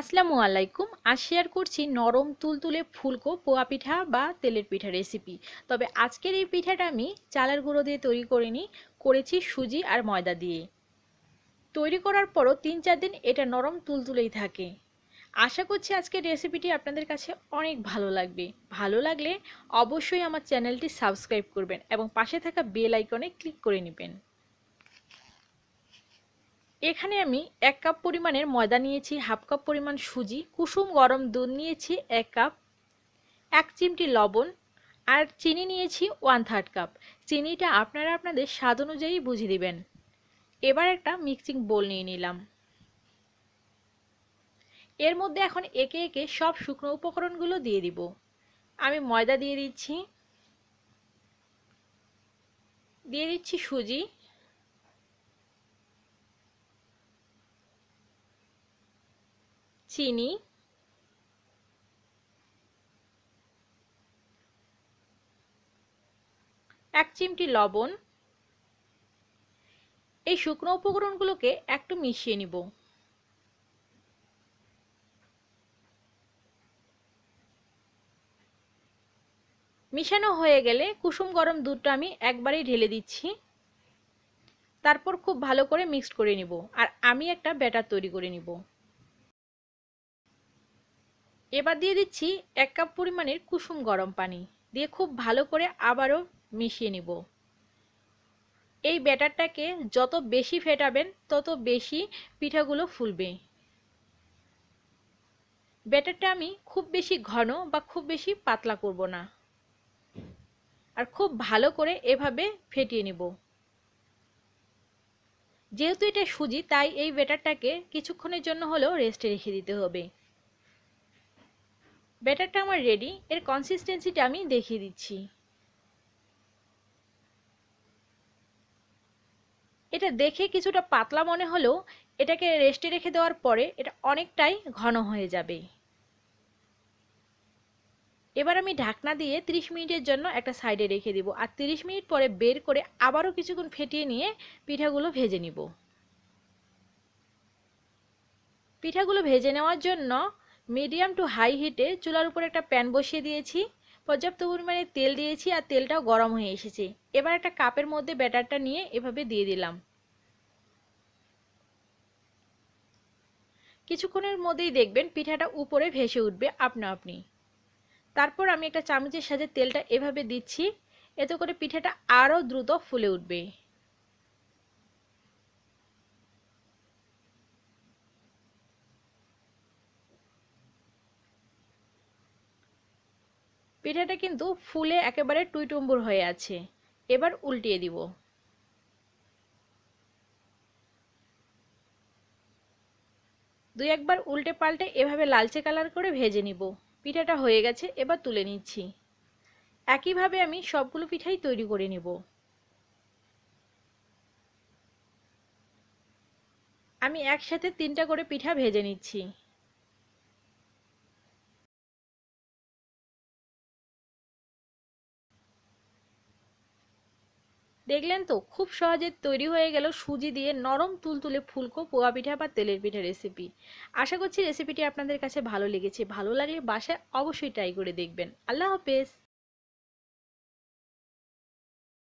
আসসালামু আলাইকুম আজ শেয়ার করছি নরম তুলতুলে ফুলকো পোয়া পিঠা বা তেলের পিঠা রেসিপি তবে আজকের এই পিঠাটা আমি চালের গুঁড়ো দিয়ে তৈরি করে নিই করেছি সুজি আর ময়দা দিয়ে তৈরি করার পরও তিন চার দিন এটা নরম তুলতুলেই থাকে আশা করছি আজকের রেসিপিটি আপনাদের কাছে অনেক ভালো লাগবে ভালো লাগলে অবশ্যই আমার চ্যানেলটি সাবস্ক্রাইব করবেন এবং পাশে থাকা বেল আইকনে ক্লিক করে নেবেন এখানে আমি এক কাপ পরিমাণের ময়দা নিয়েছি হাফ কাপ পরিমাণ সুজি কুসুম গরম দুধ নিয়েছি এক কাপ এক চিমটি লবণ আর চিনি নিয়েছি ওয়ান থার্ড কাপ চিনিটা আপনারা আপনাদের স্বাদ অনুযায়ী বুঝে দিবেন এবার একটা মিক্সিং বোল নিয়ে নিলাম এর মধ্যে এখন একে একে সব শুকনো উপকরণগুলো দিয়ে দিব আমি ময়দা দিয়ে দিচ্ছি দিয়ে দিচ্ছি সুজি চিনি এক চিমটি লবণ এই শুকনো উপকরণগুলোকে একটু মিশিয়ে নিব মিশানো হয়ে গেলে কুসুম গরম দুধটা আমি একবারই ঢেলে দিচ্ছি তারপর খুব ভালো করে মিক্সড করে নিব আর আমি একটা ব্যাটার তৈরি করে নিব এবার দিয়ে দিচ্ছি এক কাপ পরিমাণের কুসুম গরম পানি দিয়ে খুব ভালো করে আবারও মিশিয়ে নিব এই ব্যাটারটাকে যত বেশি ফেটাবেন তত বেশি পিঠাগুলো ফুলবে ব্যাটারটা আমি খুব বেশি ঘন বা খুব বেশি পাতলা করব না আর খুব ভালো করে এভাবে ফেটিয়ে নিব যেহেতু এটা সুজি তাই এই ব্যাটারটাকে কিছুক্ষণের জন্য হলেও রেস্টে রেখে দিতে হবে ব্যাটারটা আমার রেডি এর কনসিস্টেন্সিটা আমি দেখিয়ে দিচ্ছি এটা দেখে কিছুটা পাতলা মনে হলেও এটাকে রেস্টে রেখে দেওয়ার পরে এটা অনেকটাই ঘন হয়ে যাবে এবার আমি ঢাকনা দিয়ে 30 মিনিটের জন্য একটা সাইডে রেখে দিব আর 30 মিনিট পরে বের করে আবারও কিছুক্ষণ ফেটিয়ে নিয়ে পিঠাগুলো ভেজে নিব পিঠাগুলো ভেজে নেওয়ার জন্য মিডিয়াম টু হাই হিটে চুলার উপর একটা প্যান বসিয়ে দিয়েছি পর্যাপ্ত পরিমাণে তেল দিয়েছি আর তেলটাও গরম হয়ে এসেছে এবার একটা কাপের মধ্যে ব্যাটারটা নিয়ে এভাবে দিয়ে দিলাম কিছুক্ষণের মধ্যেই দেখবেন পিঠাটা উপরে ভেসে উঠবে আপনা আপনি তারপর আমি একটা চামচের সাথে তেলটা এভাবে দিচ্ছি এতে করে পিঠাটা আরও দ্রুত ফুলে উঠবে পিঠাটা কিন্তু ফুলে একেবারে টুইটুম্বুর হয়ে আছে এবার উল্টিয়ে দিব দুই একবার উল্টে পাল্টে এভাবে লালচে কালার করে ভেজে নিব পিঠাটা হয়ে গেছে এবার তুলে নিচ্ছি একইভাবে আমি সবগুলো পিঠাই তৈরি করে নেব আমি একসাথে তিনটা করে পিঠা ভেজে নিচ্ছি দেখলেন তো খুব সহজে তৈরি হয়ে গেল সুজি দিয়ে নরম তুলতুলে ফুলকো পোয়া পিঠা বা তেলের পিঠা রেসিপি আশা করছি রেসিপিটি আপনাদের কাছে ভালো লেগেছে ভালো লাগলে বাসায় অবশ্যই ট্রাই করে দেখবেন আল্লাহ হাফেজ